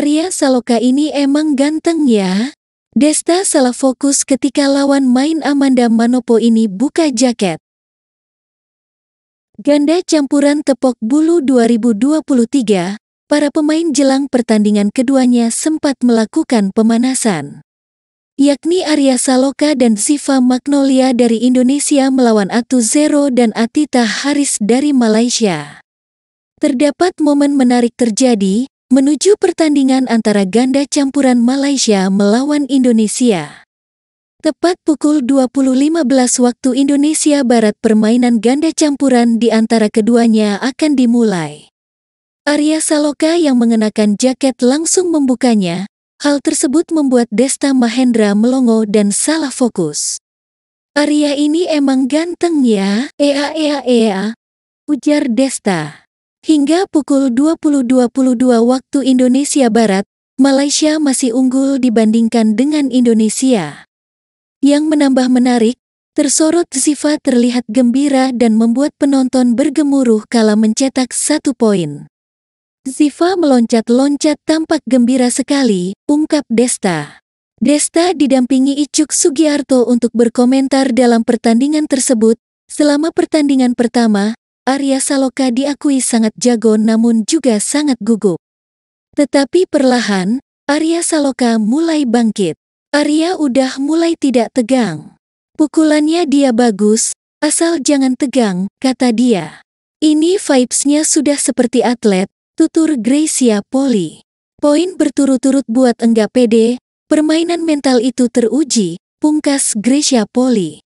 Arya Saloka ini emang ganteng ya. Desta salah fokus ketika lawan main Amanda Manopo ini buka jaket. Ganda campuran tepok bulu 2023, para pemain jelang pertandingan keduanya sempat melakukan pemanasan. Yakni Arya Saloka dan Siva Magnolia dari Indonesia melawan Atu Zero dan Atita Haris dari Malaysia. Terdapat momen menarik terjadi, menuju pertandingan antara ganda campuran Malaysia melawan Indonesia. Tepat pukul 20.15 waktu Indonesia Barat permainan ganda campuran di antara keduanya akan dimulai. Arya Saloka yang mengenakan jaket langsung membukanya, hal tersebut membuat Desta Mahendra melongo dan salah fokus. Arya ini emang ganteng ya, ea ea ea, ujar Desta. Hingga pukul 20.22 waktu Indonesia Barat, Malaysia masih unggul dibandingkan dengan Indonesia. Yang menambah menarik, tersorot Ziva terlihat gembira dan membuat penonton bergemuruh kala mencetak satu poin. Ziva meloncat-loncat tampak gembira sekali, ungkap Desta. Desta didampingi Icuk Sugiarto untuk berkomentar dalam pertandingan tersebut, selama pertandingan pertama, Arya Saloka diakui sangat jago namun juga sangat gugup. Tetapi perlahan, Arya Saloka mulai bangkit. Arya udah mulai tidak tegang. Pukulannya dia bagus, asal jangan tegang, kata dia. Ini vibes-nya sudah seperti atlet, tutur Gracia Poli. Poin berturut-turut buat enggak pede, permainan mental itu teruji, pungkas Gracia Poli.